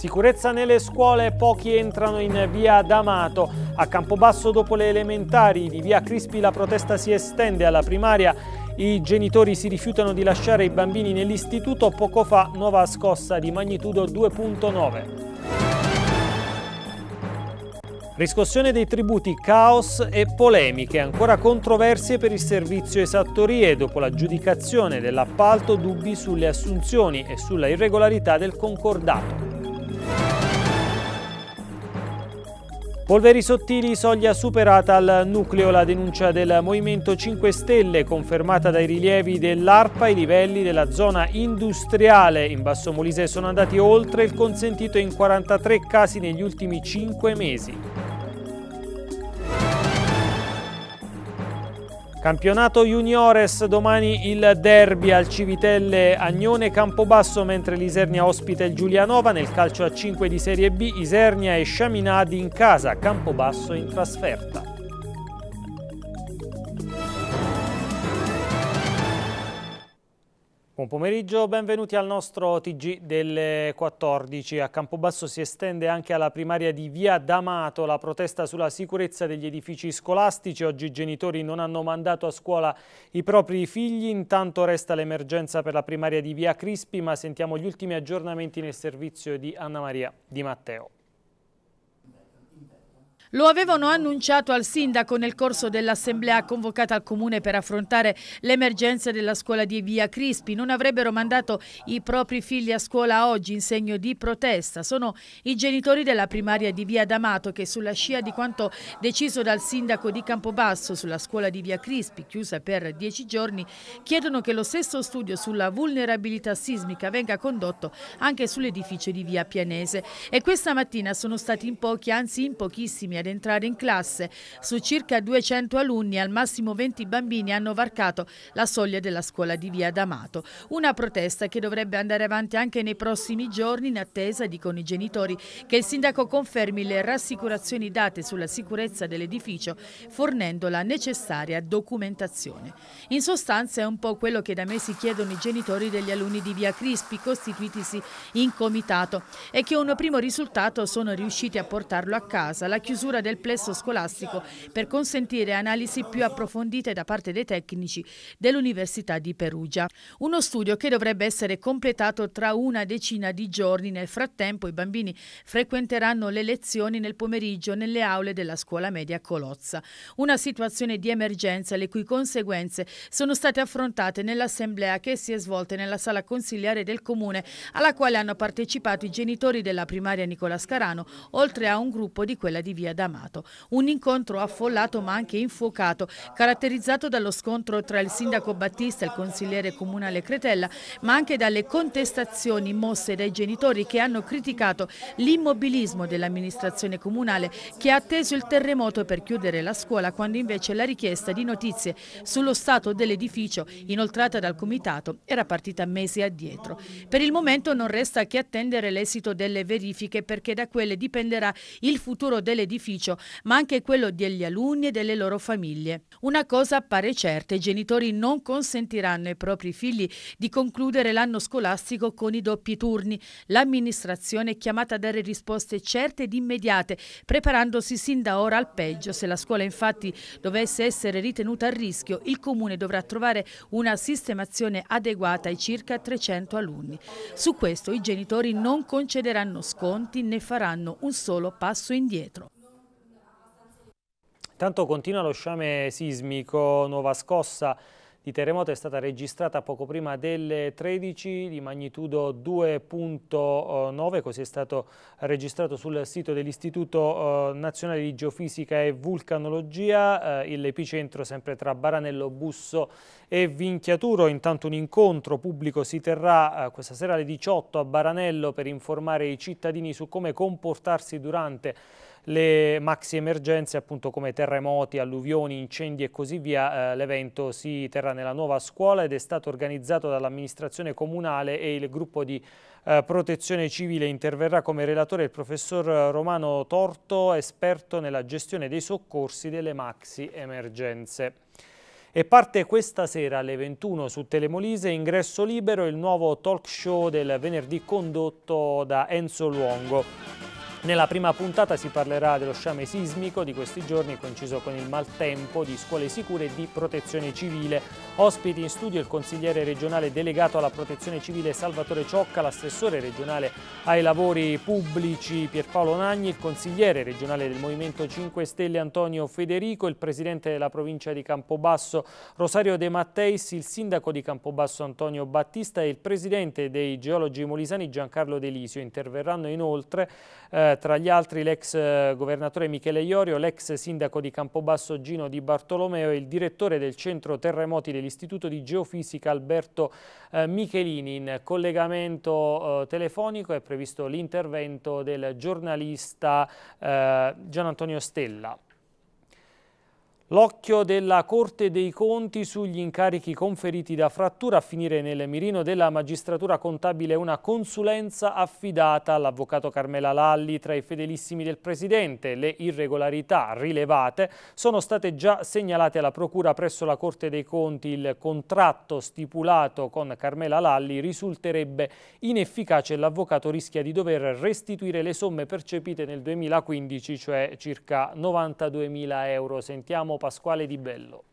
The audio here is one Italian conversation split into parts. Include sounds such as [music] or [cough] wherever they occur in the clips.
Sicurezza nelle scuole, pochi entrano in via D'Amato. A Campobasso dopo le elementari di via Crispi la protesta si estende alla primaria. I genitori si rifiutano di lasciare i bambini nell'istituto. Poco fa nuova scossa di magnitudo 2.9. Riscossione dei tributi, caos e polemiche, ancora controversie per il servizio esattorie dopo l'aggiudicazione dell'appalto, dubbi sulle assunzioni e sulla irregolarità del concordato. Polveri sottili, soglia superata al nucleo, la denuncia del Movimento 5 Stelle confermata dai rilievi dell'ARPA, i livelli della zona industriale in Basso Molise sono andati oltre il consentito in 43 casi negli ultimi 5 mesi. Campionato Juniores, domani il derby al Civitelle Agnone Campobasso mentre l'Isernia ospita il Giulianova nel calcio a 5 di Serie B, Isernia e Sciaminadi in casa, Campobasso in trasferta. Buon pomeriggio, benvenuti al nostro TG delle 14. A Campobasso si estende anche alla primaria di Via D'Amato la protesta sulla sicurezza degli edifici scolastici. Oggi i genitori non hanno mandato a scuola i propri figli, intanto resta l'emergenza per la primaria di Via Crispi, ma sentiamo gli ultimi aggiornamenti nel servizio di Anna Maria Di Matteo. Lo avevano annunciato al sindaco nel corso dell'assemblea convocata al comune per affrontare l'emergenza della scuola di Via Crispi. Non avrebbero mandato i propri figli a scuola oggi in segno di protesta. Sono i genitori della primaria di Via D'Amato che sulla scia di quanto deciso dal sindaco di Campobasso sulla scuola di Via Crispi, chiusa per dieci giorni, chiedono che lo stesso studio sulla vulnerabilità sismica venga condotto anche sull'edificio di Via Pianese. E questa mattina sono stati in pochi, anzi in pochissimi ad entrare in classe. Su circa 200 alunni, al massimo 20 bambini hanno varcato la soglia della scuola di Via D'Amato. Una protesta che dovrebbe andare avanti anche nei prossimi giorni in attesa, dicono i genitori, che il sindaco confermi le rassicurazioni date sulla sicurezza dell'edificio fornendo la necessaria documentazione. In sostanza è un po' quello che da mesi chiedono i genitori degli alunni di Via Crispi costituitisi in comitato e che un primo risultato sono riusciti a portarlo a casa, la chiusura struttura del plesso scolastico per consentire analisi più approfondite da parte dei tecnici dell'Università di Perugia. Uno studio che dovrebbe essere completato tra una decina di giorni. Nel frattempo i bambini frequenteranno le lezioni nel pomeriggio nelle aule della scuola media Colozza. Una situazione di emergenza le cui conseguenze sono state affrontate nell'assemblea che si è svolta nella sala consigliare del comune alla quale hanno partecipato i genitori della primaria Nicola Scarano oltre a un gruppo di quella di Via D'Amato. Un incontro affollato ma anche infuocato, caratterizzato dallo scontro tra il sindaco Battista e il consigliere comunale Cretella, ma anche dalle contestazioni mosse dai genitori che hanno criticato l'immobilismo dell'amministrazione comunale che ha atteso il terremoto per chiudere la scuola quando invece la richiesta di notizie sullo stato dell'edificio inoltrata dal comitato era partita mesi addietro. Per il momento non resta che attendere l'esito delle verifiche perché da quelle dipenderà il futuro dell'edificio beneficio, ma anche quello degli alunni e delle loro famiglie. Una cosa appare certa, i genitori non consentiranno ai propri figli di concludere l'anno scolastico con i doppi turni. L'amministrazione è chiamata a dare risposte certe ed immediate, preparandosi sin da ora al peggio. Se la scuola infatti dovesse essere ritenuta a rischio, il comune dovrà trovare una sistemazione adeguata ai circa 300 alunni. Su questo i genitori non concederanno sconti né faranno un solo passo indietro. Intanto continua lo sciame sismico, nuova scossa di terremoto è stata registrata poco prima delle 13 di magnitudo 2.9, così è stato registrato sul sito dell'Istituto eh, Nazionale di Geofisica e Vulcanologia, eh, l'epicentro sempre tra Baranello, Busso e Vinchiaturo. Intanto un incontro pubblico si terrà eh, questa sera alle 18 a Baranello per informare i cittadini su come comportarsi durante le maxi emergenze appunto come terremoti, alluvioni, incendi e così via. Eh, L'evento si terrà nella nuova scuola ed è stato organizzato dall'amministrazione comunale e il gruppo di eh, protezione civile interverrà come relatore il professor Romano Torto, esperto nella gestione dei soccorsi delle maxi emergenze. E parte questa sera alle 21 su Telemolise Ingresso Libero il nuovo talk show del venerdì condotto da Enzo Luongo. Nella prima puntata si parlerà dello sciame sismico di questi giorni coinciso con il maltempo, di scuole sicure e di protezione civile. Ospiti in studio il consigliere regionale delegato alla protezione civile Salvatore Ciocca, l'assessore regionale ai lavori pubblici Pierpaolo Nagni, il consigliere regionale del Movimento 5 Stelle Antonio Federico, il presidente della provincia di Campobasso Rosario De Matteis, il sindaco di Campobasso Antonio Battista e il presidente dei geologi molisani Giancarlo Delisio. Interverranno inoltre eh, tra gli altri l'ex eh, governatore Michele Iorio, l'ex sindaco di Campobasso Gino Di Bartolomeo e il direttore del centro terremoti dell'Istituto di Geofisica Alberto eh, Michelini. In collegamento eh, telefonico è previsto l'intervento del giornalista eh, Gian Antonio Stella. L'occhio della Corte dei Conti sugli incarichi conferiti da Frattura a finire nel mirino della magistratura contabile una consulenza affidata all'avvocato Carmela Lalli tra i fedelissimi del Presidente. Le irregolarità rilevate sono state già segnalate alla Procura presso la Corte dei Conti. Il contratto stipulato con Carmela Lalli risulterebbe inefficace e l'avvocato rischia di dover restituire le somme percepite nel 2015, cioè circa 92.000 euro. Sentiamo Pasquale Di Bello.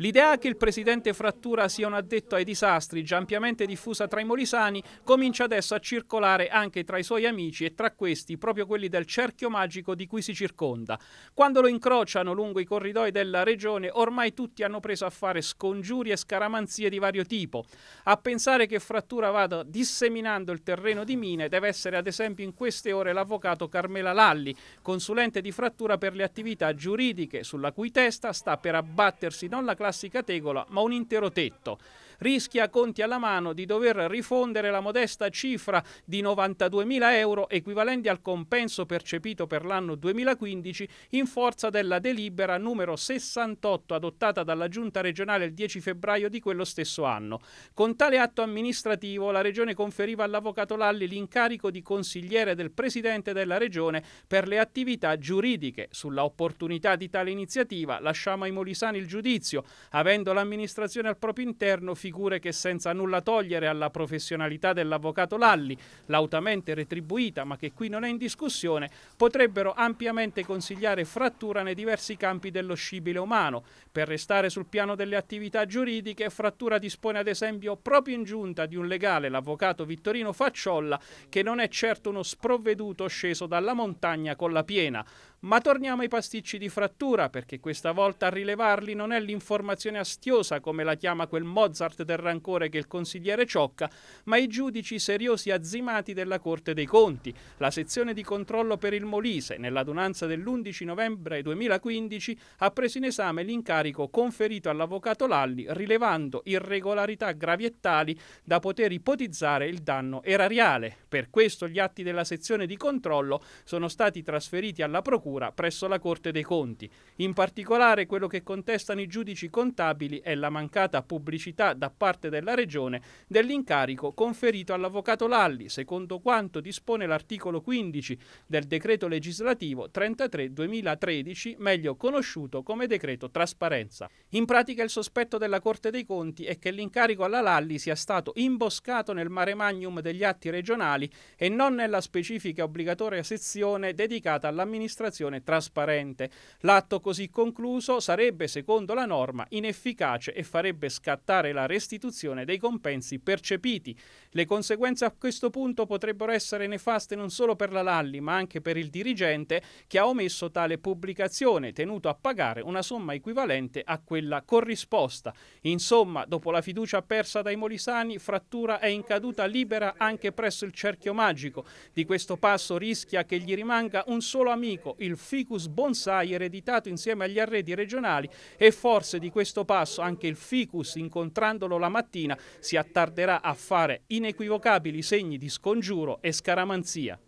L'idea che il presidente Frattura sia un addetto ai disastri, già ampiamente diffusa tra i molisani, comincia adesso a circolare anche tra i suoi amici e tra questi proprio quelli del cerchio magico di cui si circonda. Quando lo incrociano lungo i corridoi della regione, ormai tutti hanno preso a fare scongiuri e scaramanzie di vario tipo. A pensare che Frattura vada disseminando il terreno di mine deve essere ad esempio in queste ore l'avvocato Carmela Lalli, consulente di Frattura per le attività giuridiche, sulla cui testa sta per abbattersi non la classe classica tegola, ma un intero tetto rischia conti alla mano di dover rifondere la modesta cifra di 92.000 euro equivalenti al compenso percepito per l'anno 2015 in forza della delibera numero 68 adottata dalla Giunta regionale il 10 febbraio di quello stesso anno. Con tale atto amministrativo la Regione conferiva all'Avvocato Lalli l'incarico di consigliere del Presidente della Regione per le attività giuridiche. Sulla opportunità di tale iniziativa lasciamo ai molisani il giudizio, avendo l'amministrazione al proprio interno figurato figure che senza nulla togliere alla professionalità dell'avvocato Lalli, lautamente retribuita ma che qui non è in discussione, potrebbero ampiamente consigliare frattura nei diversi campi dello scibile umano. Per restare sul piano delle attività giuridiche, frattura dispone ad esempio proprio in giunta di un legale, l'avvocato Vittorino Facciolla, che non è certo uno sprovveduto sceso dalla montagna con la piena. Ma torniamo ai pasticci di frattura, perché questa volta a rilevarli non è l'informazione astiosa, come la chiama quel Mozart del rancore che il consigliere Ciocca, ma i giudici seriosi azzimati della Corte dei Conti, la sezione di controllo per il Molise, nell'adunanza dell'11 novembre 2015, ha preso in esame l'incarico conferito all'avvocato Lalli, rilevando irregolarità gravi e tali da poter ipotizzare il danno erariale. Per questo gli atti della sezione di controllo sono stati trasferiti alla Procura Procura presso la Corte dei Conti. In particolare quello che contestano i giudici contabili è la mancata pubblicità da parte della Regione dell'incarico conferito all'Avvocato Lalli, secondo quanto dispone l'articolo 15 del decreto legislativo 33-2013, meglio conosciuto come decreto trasparenza. In pratica il sospetto della Corte dei Conti è che l'incarico alla Lalli sia stato imboscato nel mare magnum degli atti regionali e non nella specifica obbligatoria sezione dedicata all'amministrazione amministrazione trasparente. L'atto così concluso sarebbe, secondo la norma, inefficace e farebbe scattare la restituzione dei compensi percepiti. Le conseguenze a questo punto potrebbero essere nefaste non solo per la Lalli, ma anche per il dirigente che ha omesso tale pubblicazione, tenuto a pagare una somma equivalente a quella corrisposta. Insomma, dopo la fiducia persa dai molisani, Frattura è in caduta libera anche presso il cerchio magico. Di questo passo rischia che gli rimanga un solo amico, il il ficus bonsai ereditato insieme agli arredi regionali e forse di questo passo anche il ficus incontrandolo la mattina si attarderà a fare inequivocabili segni di scongiuro e scaramanzia.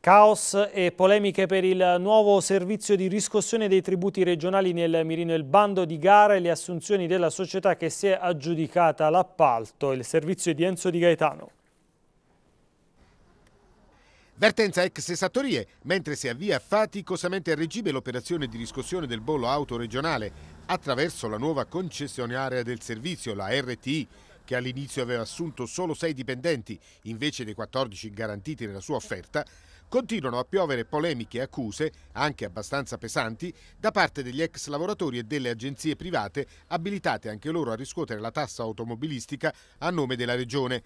Caos e polemiche per il nuovo servizio di riscossione dei tributi regionali nel Mirino. Il bando di gara e le assunzioni della società che si è aggiudicata l'appalto. Il servizio di Enzo Di Gaetano. Vertenza ex Sessatorie, mentre si avvia faticosamente a regime l'operazione di riscossione del bollo auto regionale attraverso la nuova concessionaria del servizio, la RTI, che all'inizio aveva assunto solo sei dipendenti invece dei 14 garantiti nella sua offerta, continuano a piovere polemiche e accuse, anche abbastanza pesanti, da parte degli ex lavoratori e delle agenzie private abilitate anche loro a riscuotere la tassa automobilistica a nome della Regione.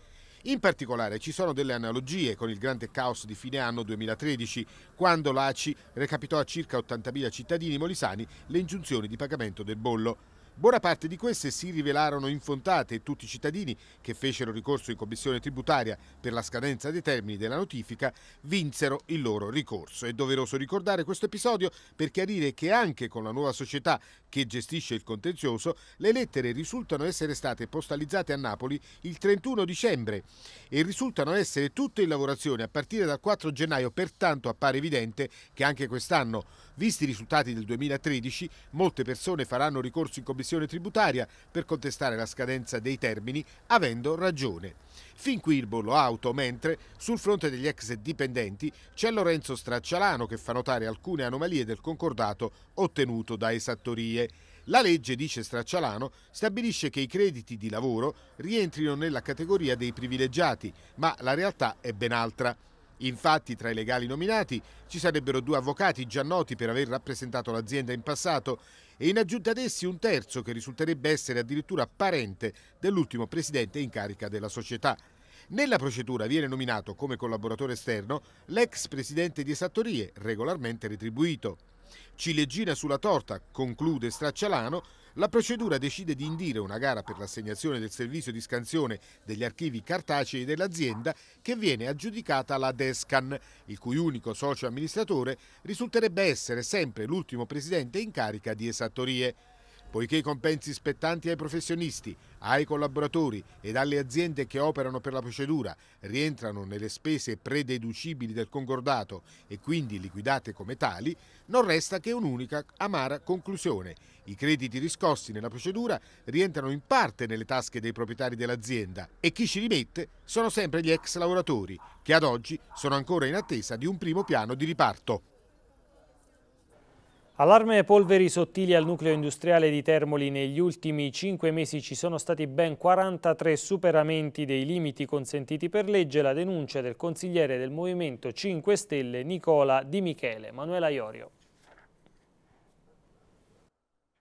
In particolare ci sono delle analogie con il grande caos di fine anno 2013, quando l'ACI recapitò a circa 80.000 cittadini molisani le ingiunzioni di pagamento del bollo. Buona parte di queste si rivelarono infontate e tutti i cittadini che fecero ricorso in commissione tributaria per la scadenza dei termini della notifica vinsero il loro ricorso. È doveroso ricordare questo episodio per chiarire che anche con la nuova società che gestisce il contenzioso le lettere risultano essere state postalizzate a Napoli il 31 dicembre e risultano essere tutte in lavorazione a partire dal 4 gennaio, pertanto appare evidente che anche quest'anno Visti i risultati del 2013, molte persone faranno ricorso in commissione tributaria per contestare la scadenza dei termini, avendo ragione. Fin qui il bollo auto, mentre sul fronte degli ex dipendenti c'è Lorenzo Straccialano che fa notare alcune anomalie del concordato ottenuto da esattorie. La legge, dice Straccialano, stabilisce che i crediti di lavoro rientrino nella categoria dei privilegiati, ma la realtà è ben altra. Infatti, tra i legali nominati ci sarebbero due avvocati già noti per aver rappresentato l'azienda in passato e in aggiunta ad essi un terzo che risulterebbe essere addirittura parente dell'ultimo presidente in carica della società. Nella procedura viene nominato come collaboratore esterno l'ex presidente di Esattorie, regolarmente retribuito. Ciliegina sulla torta, conclude Straccialano, la procedura decide di indire una gara per l'assegnazione del servizio di scansione degli archivi cartacei dell'azienda che viene aggiudicata alla Descan, il cui unico socio amministratore risulterebbe essere sempre l'ultimo presidente in carica di Esattorie poiché i compensi spettanti ai professionisti, ai collaboratori ed alle aziende che operano per la procedura rientrano nelle spese prededucibili del concordato e quindi liquidate come tali, non resta che un'unica amara conclusione. I crediti riscossi nella procedura rientrano in parte nelle tasche dei proprietari dell'azienda e chi ci rimette sono sempre gli ex lavoratori, che ad oggi sono ancora in attesa di un primo piano di riparto. Allarme polveri sottili al nucleo industriale di Termoli. Negli ultimi cinque mesi ci sono stati ben 43 superamenti dei limiti consentiti per legge. La denuncia del consigliere del Movimento 5 Stelle Nicola Di Michele. Manuela Iorio.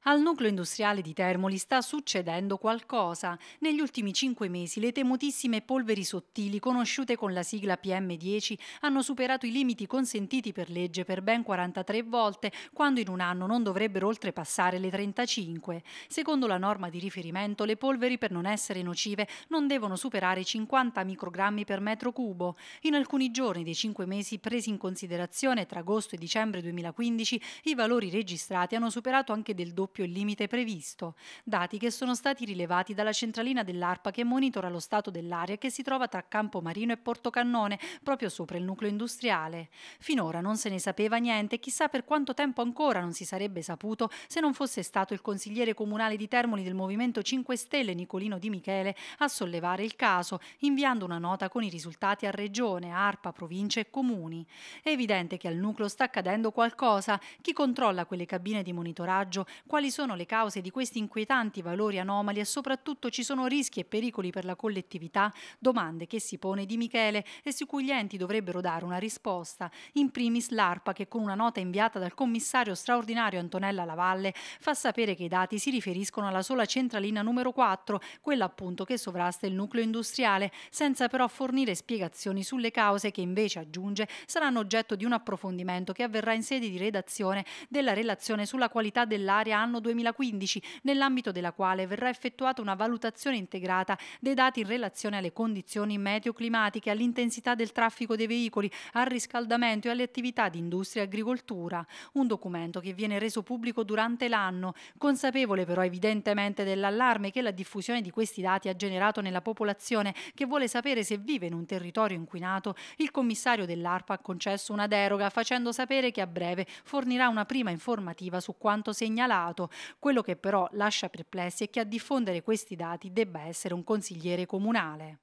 Al nucleo industriale di Termoli sta succedendo qualcosa. Negli ultimi cinque mesi le temutissime polveri sottili, conosciute con la sigla PM10, hanno superato i limiti consentiti per legge per ben 43 volte, quando in un anno non dovrebbero oltrepassare le 35. Secondo la norma di riferimento, le polveri per non essere nocive non devono superare i 50 microgrammi per metro cubo. In alcuni giorni dei cinque mesi presi in considerazione tra agosto e dicembre 2015, i valori registrati hanno superato anche del doppio doppio il limite previsto, dati che sono stati rilevati dalla centralina dell'ARPA che monitora lo stato dell'area che si trova tra Campo Marino e Portocannone, proprio sopra il nucleo industriale. Finora non se ne sapeva niente, e chissà per quanto tempo ancora non si sarebbe saputo se non fosse stato il consigliere comunale di Termoli del Movimento 5 Stelle Nicolino Di Michele a sollevare il caso, inviando una nota con i risultati a Regione, ARPA, province e comuni. È evidente che al nucleo sta accadendo qualcosa. Chi controlla quelle cabine di monitoraggio? Quali quali sono le cause di questi inquietanti valori anomali e soprattutto ci sono rischi e pericoli per la collettività? Domande che si pone Di Michele e su cui gli enti dovrebbero dare una risposta. In primis l'ARPA che con una nota inviata dal commissario straordinario Antonella Lavalle fa sapere che i dati si riferiscono alla sola centralina numero 4, quella appunto che sovrasta il nucleo industriale, senza però fornire spiegazioni sulle cause che invece aggiunge saranno oggetto di un approfondimento che avverrà in sede di redazione della relazione sulla qualità dell'aria anno dell'anno 2015, nell'ambito della quale verrà effettuata una valutazione integrata dei dati in relazione alle condizioni meteoclimatiche, all'intensità del traffico dei veicoli, al riscaldamento e alle attività di industria e agricoltura. Un documento che viene reso pubblico durante l'anno, consapevole però evidentemente dell'allarme che la diffusione di questi dati ha generato nella popolazione che vuole sapere se vive in un territorio inquinato, il commissario dell'ARPA ha concesso una deroga facendo sapere che a breve fornirà una prima informativa su quanto segnalato quello che però lascia perplessi è che a diffondere questi dati debba essere un consigliere comunale.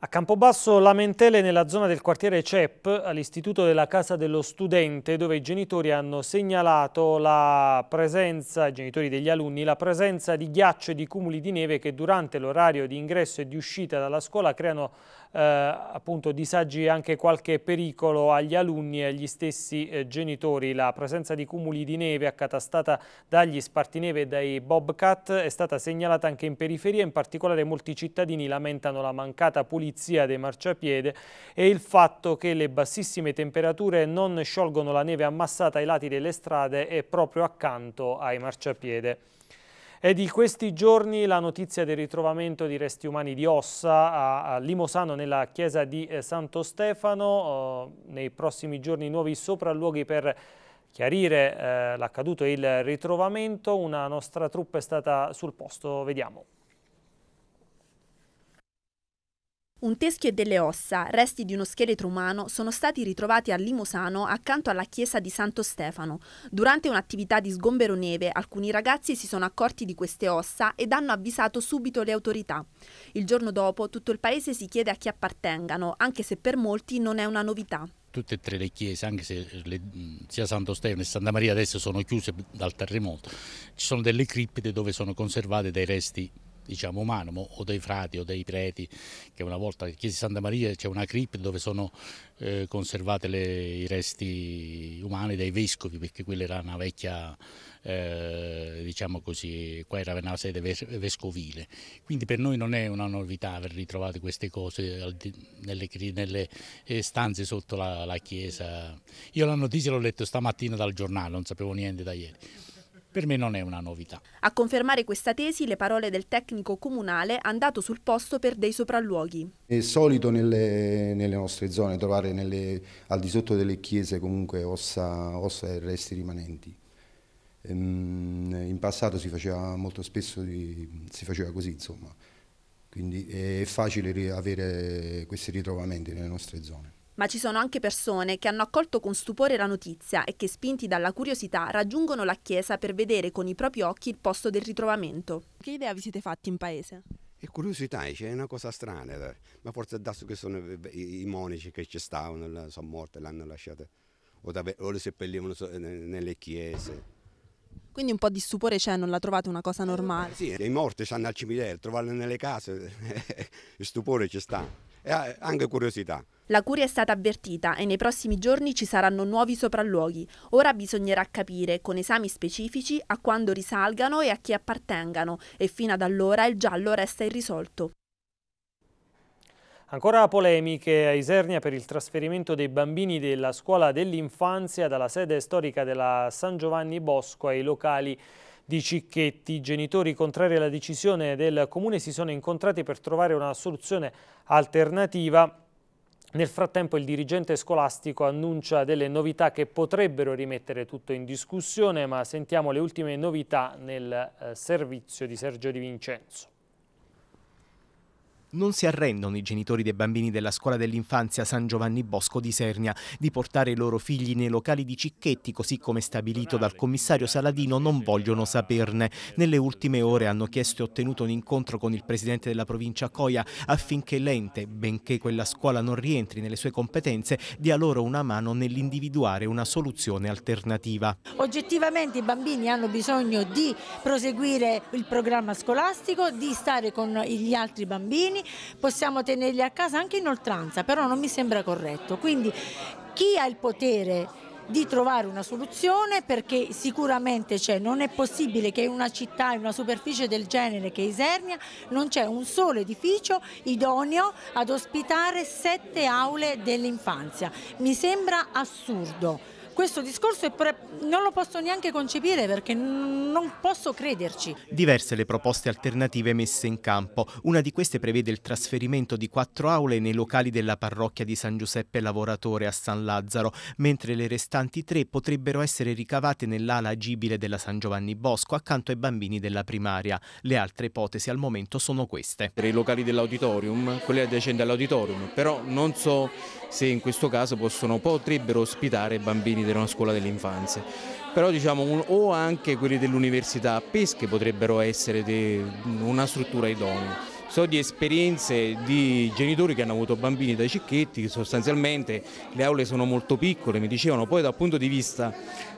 A Campobasso lamentele nella zona del quartiere CEP all'istituto della casa dello studente dove i genitori hanno segnalato la presenza, i genitori degli alunni, la presenza di ghiaccio e di cumuli di neve che durante l'orario di ingresso e di uscita dalla scuola creano eh, appunto disagi e anche qualche pericolo agli alunni e agli stessi eh, genitori. La presenza di cumuli di neve accatastata dagli spartineve e dai bobcat è stata segnalata anche in periferia, in particolare molti cittadini lamentano la mancata pulizia dei marciapiede e il fatto che le bassissime temperature non sciolgono la neve ammassata ai lati delle strade e proprio accanto ai marciapiede. È di questi giorni la notizia del ritrovamento di resti umani di ossa a Limosano nella chiesa di eh, Santo Stefano. Eh, nei prossimi giorni nuovi sopralluoghi per chiarire eh, l'accaduto e il ritrovamento. Una nostra truppa è stata sul posto, vediamo. Un teschio e delle ossa, resti di uno scheletro umano, sono stati ritrovati a Limosano accanto alla chiesa di Santo Stefano. Durante un'attività di sgombero neve, alcuni ragazzi si sono accorti di queste ossa ed hanno avvisato subito le autorità. Il giorno dopo tutto il paese si chiede a chi appartengano, anche se per molti non è una novità tutte e tre le chiese, anche se le, sia Santo Stefano che Santa Maria adesso sono chiuse dal terremoto, ci sono delle cripte dove sono conservate dei resti diciamo, umano, o dei frati o dei preti, che una volta in Chiesa di Santa Maria c'è una cripta dove sono eh, conservate le, i resti umani dei vescovi, perché quella era una vecchia, eh, diciamo così, qua era una sede vescovile. Quindi per noi non è una novità aver ritrovato queste cose nelle, nelle eh, stanze sotto la, la chiesa. Io la notizia l'ho letta stamattina dal giornale, non sapevo niente da ieri per me non è una novità. A confermare questa tesi le parole del tecnico comunale andato sul posto per dei sopralluoghi. È solito nelle, nelle nostre zone trovare nelle, al di sotto delle chiese comunque ossa, ossa e resti rimanenti. Ehm, in passato si faceva molto spesso si faceva così, insomma. Quindi è facile avere questi ritrovamenti nelle nostre zone ma ci sono anche persone che hanno accolto con stupore la notizia e che, spinti dalla curiosità, raggiungono la chiesa per vedere con i propri occhi il posto del ritrovamento. Che idea vi siete fatti in paese? E curiosità, c'è una cosa strana, ma forse è dato che sono eh, i monaci che ci stavano, sono morti, l'hanno lasciata, o, o le seppellivano nelle chiese. Quindi un po' di stupore c'è, non la trovate una cosa normale? Eh, sì, i morti stanno al cimitero, trovarli nelle case, [laughs] il stupore ci sta e eh, anche curiosità. La curia è stata avvertita e nei prossimi giorni ci saranno nuovi sopralluoghi. Ora bisognerà capire con esami specifici a quando risalgano e a chi appartengano e fino ad allora il giallo resta irrisolto. Ancora polemiche a Isernia per il trasferimento dei bambini della scuola dell'infanzia dalla sede storica della San Giovanni Bosco ai locali di Cicchetti. I genitori contrari alla decisione del Comune si sono incontrati per trovare una soluzione alternativa nel frattempo il dirigente scolastico annuncia delle novità che potrebbero rimettere tutto in discussione, ma sentiamo le ultime novità nel eh, servizio di Sergio Di Vincenzo. Non si arrendono i genitori dei bambini della scuola dell'infanzia San Giovanni Bosco di Sernia di portare i loro figli nei locali di Cicchetti, così come stabilito dal commissario Saladino, non vogliono saperne. Nelle ultime ore hanno chiesto e ottenuto un incontro con il presidente della provincia Coia affinché l'ente, benché quella scuola non rientri nelle sue competenze, dia loro una mano nell'individuare una soluzione alternativa. Oggettivamente i bambini hanno bisogno di proseguire il programma scolastico, di stare con gli altri bambini bambini possiamo tenerli a casa anche in oltranza, però non mi sembra corretto. Quindi chi ha il potere di trovare una soluzione perché sicuramente c'è, non è possibile che in una città, in una superficie del genere che è Isernia, non c'è un solo edificio idoneo ad ospitare sette aule dell'infanzia. Mi sembra assurdo questo discorso non lo posso neanche concepire perché non posso crederci. Diverse le proposte alternative messe in campo. Una di queste prevede il trasferimento di quattro aule nei locali della parrocchia di San Giuseppe Lavoratore a San Lazzaro, mentre le restanti tre potrebbero essere ricavate nell'ala agibile della San Giovanni Bosco accanto ai bambini della primaria. Le altre ipotesi al momento sono queste. I locali dell'auditorium, quelli adiacenti all'auditorium, però non so se in questo caso possono, potrebbero ospitare bambini considerano scuola dell'infanzia, però diciamo un, o anche quelli dell'università a Pesche potrebbero essere de, una struttura idonea. So di esperienze di genitori che hanno avuto bambini dai cicchetti, sostanzialmente le aule sono molto piccole, mi dicevano, poi dal punto di vista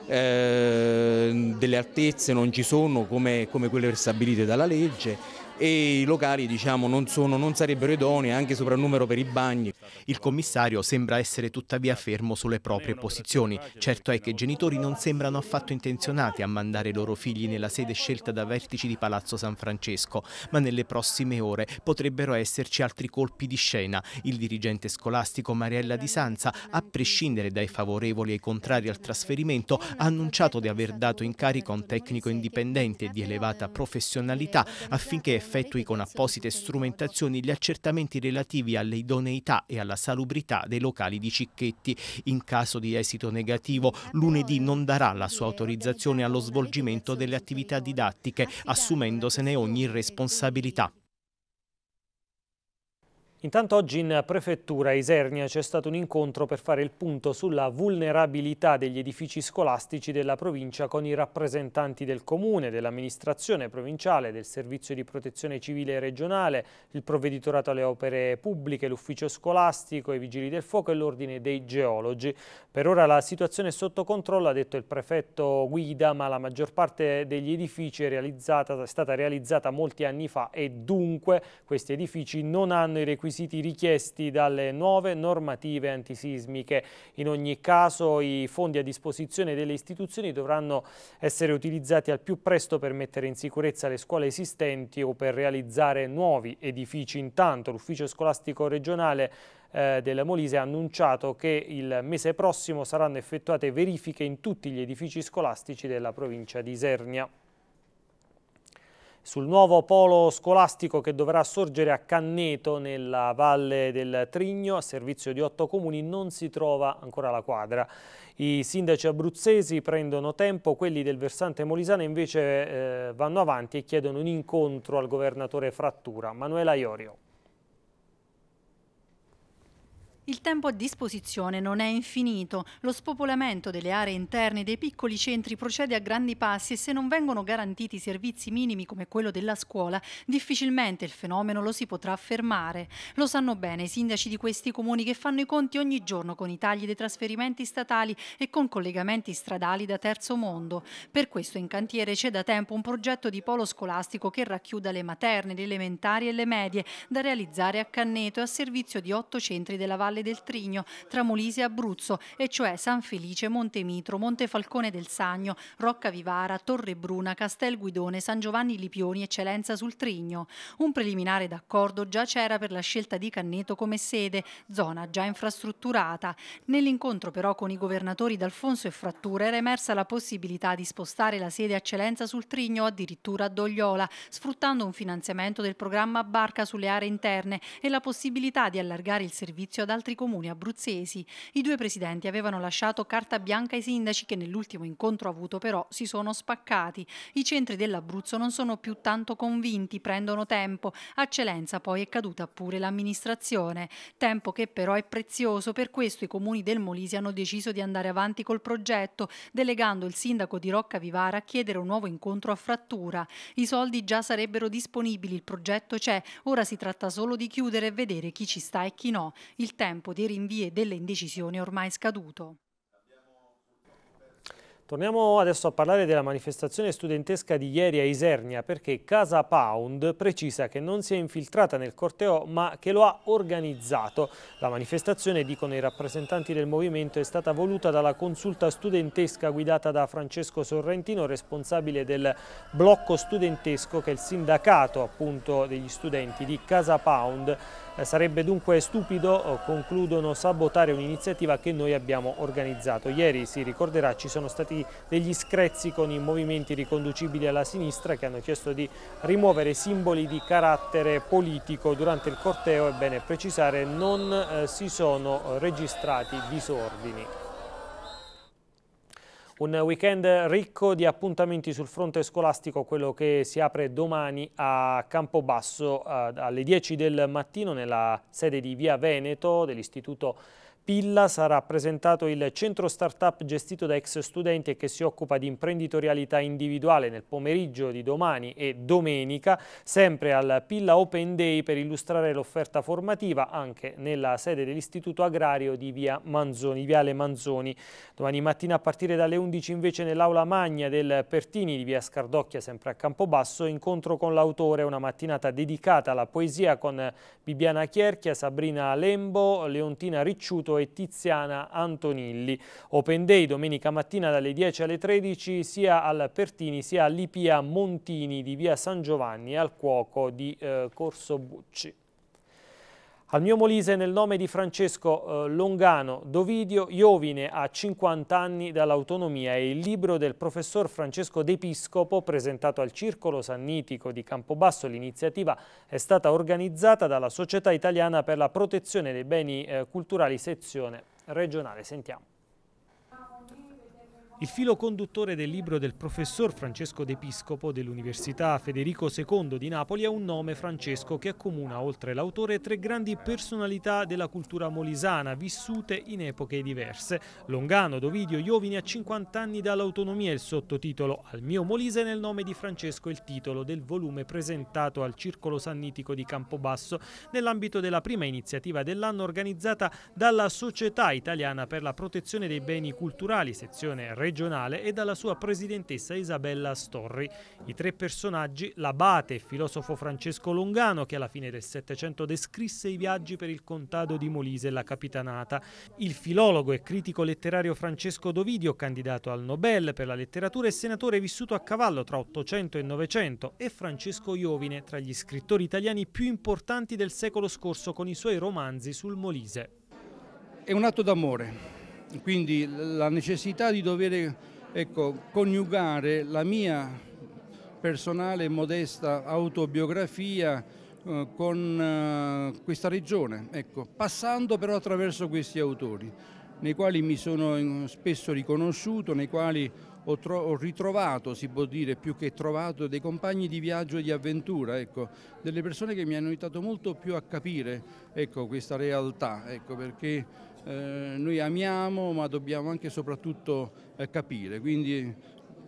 eh, delle altezze non ci sono come, come quelle stabilite dalla legge e i locali diciamo, non, sono, non sarebbero idonei anche soprannumero per i bagni. Il commissario sembra essere tuttavia fermo sulle proprie posizioni. Certo è che i genitori non sembrano affatto intenzionati a mandare i loro figli nella sede scelta da vertici di Palazzo San Francesco, ma nelle prossime ore potrebbero esserci altri colpi di scena. Il dirigente scolastico Mariella Di Sanza, a prescindere dai favorevoli e ai contrari al trasferimento, ha annunciato di aver dato incarico a un tecnico indipendente di elevata professionalità affinché effettui con apposite strumentazioni gli accertamenti relativi all'idoneità e alla salubrità dei locali di Cicchetti. In caso di esito negativo, lunedì non darà la sua autorizzazione allo svolgimento delle attività didattiche, assumendosene ogni responsabilità. Intanto oggi in prefettura Isernia c'è stato un incontro per fare il punto sulla vulnerabilità degli edifici scolastici della provincia con i rappresentanti del comune, dell'amministrazione provinciale, del servizio di protezione civile regionale, il provveditorato alle opere pubbliche, l'ufficio scolastico, i vigili del fuoco e l'ordine dei geologi. Per ora la situazione è sotto controllo, ha detto il prefetto Guida, ma la maggior parte degli edifici è, è stata realizzata molti anni fa e dunque questi edifici non hanno i requisiti requisiti richiesti dalle nuove normative antisismiche. In ogni caso i fondi a disposizione delle istituzioni dovranno essere utilizzati al più presto per mettere in sicurezza le scuole esistenti o per realizzare nuovi edifici. Intanto l'ufficio scolastico regionale eh, della Molise ha annunciato che il mese prossimo saranno effettuate verifiche in tutti gli edifici scolastici della provincia di Isernia sul nuovo polo scolastico che dovrà sorgere a Canneto nella Valle del Trigno a servizio di otto comuni non si trova ancora la quadra. I sindaci abruzzesi prendono tempo, quelli del versante molisano invece eh, vanno avanti e chiedono un incontro al governatore Frattura, Manuela Iorio. Il tempo a disposizione non è infinito, lo spopolamento delle aree interne dei piccoli centri procede a grandi passi e se non vengono garantiti servizi minimi come quello della scuola, difficilmente il fenomeno lo si potrà fermare. Lo sanno bene i sindaci di questi comuni che fanno i conti ogni giorno con i tagli dei trasferimenti statali e con collegamenti stradali da terzo mondo. Per questo in cantiere c'è da tempo un progetto di polo scolastico che racchiuda le materne, le elementari e le medie, da realizzare a Canneto e a servizio di otto centri della Valle Viale del Trigno, tra Molise e Abruzzo, e cioè San Felice, Monte Mitro, Monte Falcone del Sagno, Rocca Vivara, Torre Bruna, Castel Guidone, San Giovanni Lipioni Eccellenza sul Trigno. Un preliminare d'accordo già c'era per la scelta di Canneto come sede, zona già infrastrutturata. Nell'incontro però con i governatori D'Alfonso e Frattura era emersa la possibilità di spostare la sede Eccellenza sul Trigno addirittura a Dogliola, sfruttando un finanziamento del programma Barca sulle aree interne e la possibilità di allargare il servizio ad altre altri comuni abruzzesi. I due presidenti avevano lasciato carta bianca ai sindaci che nell'ultimo incontro avuto però si sono spaccati. I centri dell'Abruzzo non sono più tanto convinti, prendono tempo. A Celenza poi è caduta pure l'amministrazione. Tempo che però è prezioso, per questo i comuni del Molise hanno deciso di andare avanti col progetto, delegando il sindaco di Rocca Vivara a chiedere un nuovo incontro a Frattura. I soldi già sarebbero disponibili, il progetto c'è, ora si tratta solo di chiudere e vedere chi ci sta e chi no. Il tempo tempo dei rinvii e delle indecisioni ormai scaduto. Torniamo adesso a parlare della manifestazione studentesca di ieri a Isernia perché Casa Pound precisa che non si è infiltrata nel corteo ma che lo ha organizzato. La manifestazione, dicono i rappresentanti del movimento, è stata voluta dalla consulta studentesca guidata da Francesco Sorrentino, responsabile del blocco studentesco che è il sindacato appunto degli studenti di Casa Pound eh, sarebbe dunque stupido, eh, concludono, sabotare un'iniziativa che noi abbiamo organizzato. Ieri, si ricorderà, ci sono stati degli screzzi con i movimenti riconducibili alla sinistra che hanno chiesto di rimuovere simboli di carattere politico durante il corteo. È bene precisare, non eh, si sono registrati disordini. Un weekend ricco di appuntamenti sul fronte scolastico, quello che si apre domani a Campobasso eh, alle 10 del mattino nella sede di Via Veneto dell'Istituto Pilla sarà presentato il centro startup gestito da ex studenti e che si occupa di imprenditorialità individuale nel pomeriggio di domani e domenica, sempre al Pilla Open Day per illustrare l'offerta formativa anche nella sede dell'Istituto Agrario di Via Manzoni, Viale Manzoni. Domani mattina a partire dalle 11 invece nell'Aula Magna del Pertini di Via Scardocchia, sempre a Campobasso, incontro con l'autore, una mattinata dedicata alla poesia con Bibiana Chierchia, Sabrina Lembo, Leontina Ricciuto e e Tiziana Antonilli. Open Day domenica mattina dalle 10 alle 13 sia al Pertini sia all'IPA Montini di via San Giovanni al Cuoco di eh, Corso Bucci. Al mio Molise nel nome di Francesco eh, Longano Dovidio, Iovine a 50 anni dall'autonomia e il libro del professor Francesco De Piscopo presentato al Circolo Sannitico di Campobasso. L'iniziativa è stata organizzata dalla Società Italiana per la Protezione dei Beni eh, Culturali sezione regionale. Sentiamo. Il filo conduttore del libro del professor Francesco D'Episcopo dell'Università Federico II di Napoli è un nome Francesco che accomuna, oltre l'autore, tre grandi personalità della cultura molisana vissute in epoche diverse. Longano, Dovidio, Iovini a 50 anni dall'autonomia, il sottotitolo Al mio Molise nel nome di Francesco, il titolo del volume presentato al Circolo Sannitico di Campobasso nell'ambito della prima iniziativa dell'anno organizzata dalla Società Italiana per la Protezione dei Beni Culturali, sezione Regionale regionale e dalla sua presidentessa Isabella Storri. I tre personaggi, l'abate, e filosofo Francesco Longano, che alla fine del Settecento descrisse i viaggi per il contado di Molise e la Capitanata, il filologo e critico letterario Francesco Dovidio, candidato al Nobel per la letteratura e senatore vissuto a cavallo tra 800 e 900, e Francesco Iovine, tra gli scrittori italiani più importanti del secolo scorso con i suoi romanzi sul Molise. È un atto d'amore quindi la necessità di dover ecco, coniugare la mia personale e modesta autobiografia eh, con eh, questa regione, ecco, passando però attraverso questi autori, nei quali mi sono eh, spesso riconosciuto, nei quali ho, ho, ritrovato, si può dire più che trovato, dei compagni di viaggio e di avventura, ecco, delle persone che mi hanno aiutato molto più a capire ecco, questa realtà, ecco, perché eh, noi amiamo ma dobbiamo anche e soprattutto eh, capire, quindi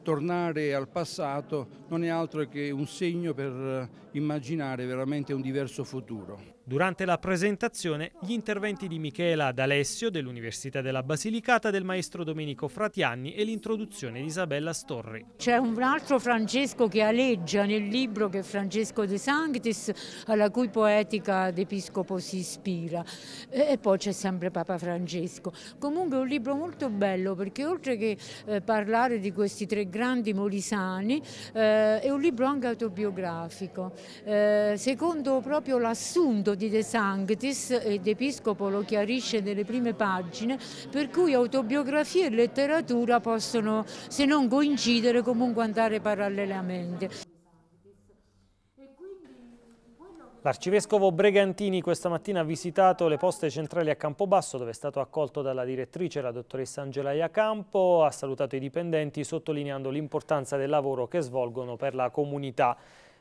tornare al passato non è altro che un segno per eh, immaginare veramente un diverso futuro. Durante la presentazione gli interventi di Michela D'Alessio dell'Università della Basilicata, del maestro Domenico Fratianni e l'introduzione di Isabella Storri. C'è un altro Francesco che aleggia nel libro che è Francesco De Sanctis alla cui poetica d'Episcopo si ispira e poi c'è sempre Papa Francesco. Comunque è un libro molto bello perché oltre che eh, parlare di questi tre grandi molisani, eh, è un libro anche autobiografico. Eh, secondo proprio l'assunto di De Sanctis, ed eh, Episcopo lo chiarisce nelle prime pagine, per cui autobiografia e letteratura possono, se non coincidere, comunque andare parallelamente. L'arcivescovo Bregantini questa mattina ha visitato le poste centrali a Campobasso dove è stato accolto dalla direttrice la dottoressa Angela Iacampo, ha salutato i dipendenti sottolineando l'importanza del lavoro che svolgono per la comunità.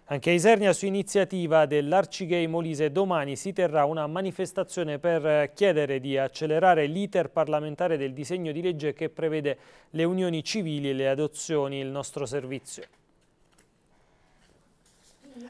Anche a Isernia su iniziativa dell'Arcigay Molise domani si terrà una manifestazione per chiedere di accelerare l'iter parlamentare del disegno di legge che prevede le unioni civili e le adozioni, il nostro servizio.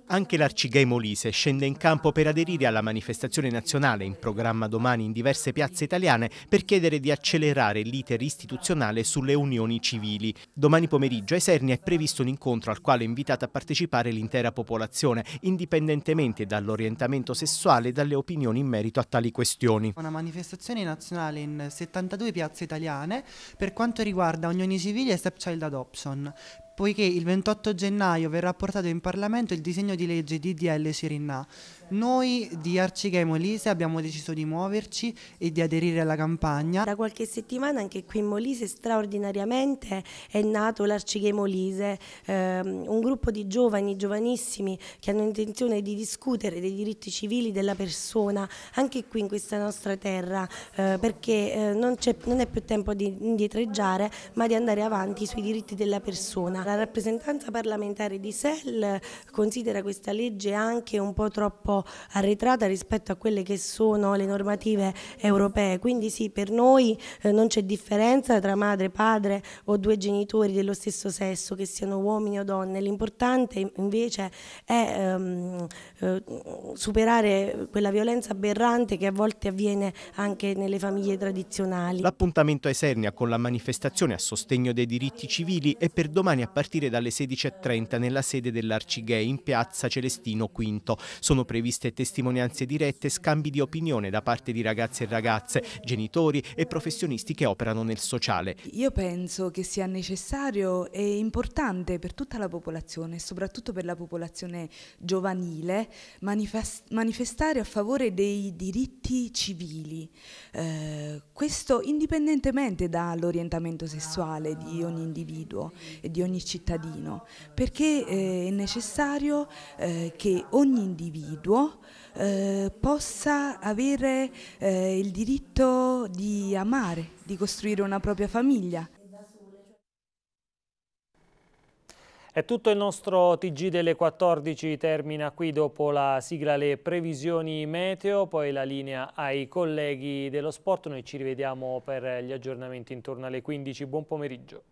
Anche l'Arcigay Molise scende in campo per aderire alla manifestazione nazionale in programma domani in diverse piazze italiane per chiedere di accelerare l'iter istituzionale sulle unioni civili. Domani pomeriggio a Isernia è previsto un incontro al quale è invitata a partecipare l'intera popolazione, indipendentemente dall'orientamento sessuale e dalle opinioni in merito a tali questioni. Una manifestazione nazionale in 72 piazze italiane per quanto riguarda unioni civili e stepchild adoption, poiché il 28 gennaio verrà portato in Parlamento il disegno di legge DDL Cirinnà, noi di Arcigemo Molise abbiamo deciso di muoverci e di aderire alla campagna. Da qualche settimana anche qui in Molise straordinariamente è nato l'Arcigemo Molise, ehm, un gruppo di giovani, giovanissimi che hanno intenzione di discutere dei diritti civili della persona anche qui in questa nostra terra eh, perché eh, non, è, non è più tempo di indietreggiare ma di andare avanti sui diritti della persona. La rappresentanza parlamentare di SEL considera questa legge anche un po' troppo po' arretrata rispetto a quelle che sono le normative europee, quindi sì, per noi eh, non c'è differenza tra madre, padre o due genitori dello stesso sesso, che siano uomini o donne, l'importante invece è ehm, eh, superare quella violenza aberrante che a volte avviene anche nelle famiglie tradizionali. L'appuntamento a Esernia con la manifestazione a sostegno dei diritti civili è per domani a partire dalle 16.30 nella sede dell'Arcigay in piazza Celestino V. Sono previsti e testimonianze dirette, scambi di opinione da parte di ragazze e ragazze, genitori e professionisti che operano nel sociale. Io penso che sia necessario e importante per tutta la popolazione, soprattutto per la popolazione giovanile, manifestare a favore dei diritti civili. Eh, questo indipendentemente dall'orientamento sessuale di ogni individuo e di ogni cittadino, perché eh, è necessario eh, che ogni individuo individuo eh, possa avere eh, il diritto di amare, di costruire una propria famiglia. È tutto il nostro TG delle 14, termina qui dopo la sigla le previsioni meteo, poi la linea ai colleghi dello sport, noi ci rivediamo per gli aggiornamenti intorno alle 15, buon pomeriggio.